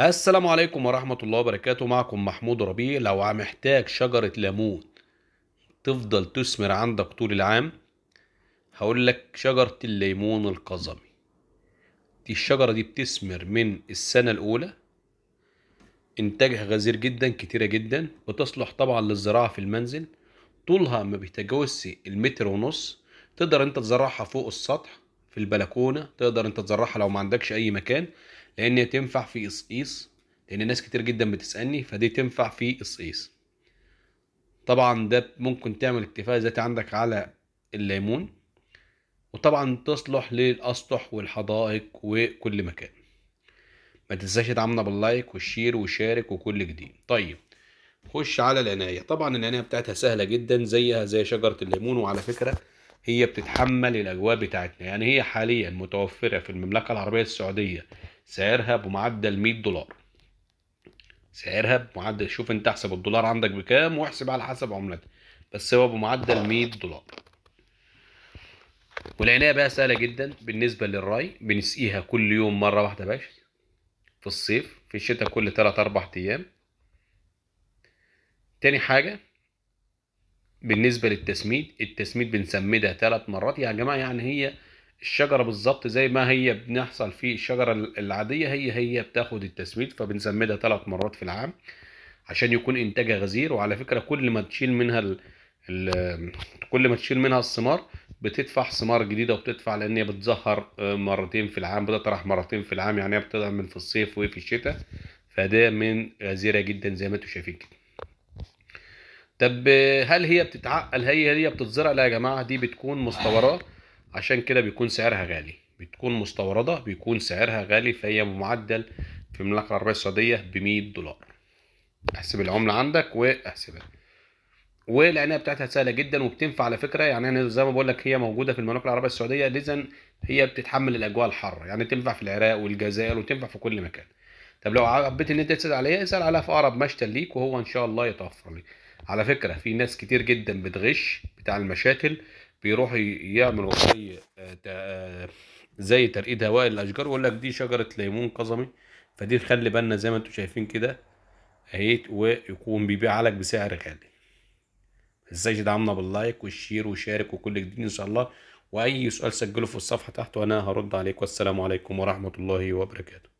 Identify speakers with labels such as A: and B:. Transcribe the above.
A: السلام عليكم ورحمة الله وبركاته معكم محمود ربيع لو محتاج شجرة ليمون تفضل تثمر عندك طول العام هقول لك شجرة الليمون القزمي دي الشجرة دي بتثمر من السنة الأولى إنتاجها غزير جدا كتيرة جدا بتصلح طبعا للزراعة في المنزل طولها ما بيتجاوزش المتر ونص تقدر انت تزرعها فوق السطح في البلكونة تقدر انت تزرعها لو ما عندكش أي مكان لان تنفع في قصقيص لان ناس كتير جدا بتسالني فدي تنفع في قصقيص طبعا ده ممكن تعمل اكتفاء ذاتي عندك على الليمون وطبعا تصلح للاسطح والحدائق وكل مكان ما تنساش تدعمنا باللايك والشير وشارك وكل جديد طيب خش على العناية طبعا العناية بتاعتها سهلة جدا زيها زي شجرة الليمون وعلى فكرة هي بتتحمل الأجواء بتاعتنا يعني هي حاليا متوفرة في المملكة العربية السعودية سعرها بمعدل 100 دولار سعرها بمعدل شوف انت احسب الدولار عندك بكام واحسب على حسب عملتها بس هو بمعدل 100 دولار والعنايه بقى سهله جدا بالنسبه للراي بنسقيها كل يوم مره واحده باش في الصيف في الشتاء كل 3 4 ايام تاني حاجه بالنسبه للتسميد التسميد بنسمدها ثلاث مرات يا جماعه يعني هي الشجره بالظبط زي ما هي بنحصل في الشجره العاديه هي هي بتاخد التسميد فبنسمدها ثلاث مرات في العام عشان يكون انتاجها غزير وعلى فكره كل ما تشيل منها ال... الـ كل ما تشيل منها الثمار بتدفع ثمار جديده وبتدفع لان هي بتزهر آه، مرتين في العام بتطرح مرتين في العام يعني هي بتعمل في الصيف وفي الشتاء فده من غزيره جدا زي ما انتم شايفين كده طب هل هي بتتعقل هي هي بتتزرع لا يا جماعه دي بتكون مستوراه عشان كده بيكون سعرها غالي بتكون مستوردة بيكون سعرها غالي فهي بمعدل في المملكة العربية السعودية بمية دولار احسب العملة عندك واحسبها والعناية بتاعتها سهلة جدا وبتنفع على فكرة يعني أنا زي ما بقول لك هي موجودة في المملكة العربية السعودية لذا هي بتتحمل الأجواء الحارة يعني تنفع في العراق والجزائر وتنفع في كل مكان طب لو حبيت ان انت تسال عليها اسال عليها في اقرب مشتل ليك وهو ان شاء الله يتوفر لك على فكره في ناس كتير جدا بتغش بتاع المشاتل بيروح يعملوا زي آه، آه، زي ترقيد هواء الاشجار يقول لك دي شجره ليمون قزمي فدي تخلي بالنا زي ما انتم شايفين كده اهيت ويكون بيبيعها لك بسعر غالي ازاي تدعمنا باللايك والشير وشارك وكل جديد ان شاء الله واي سؤال سجله في الصفحه تحت وانا هرد عليك والسلام عليكم ورحمه الله وبركاته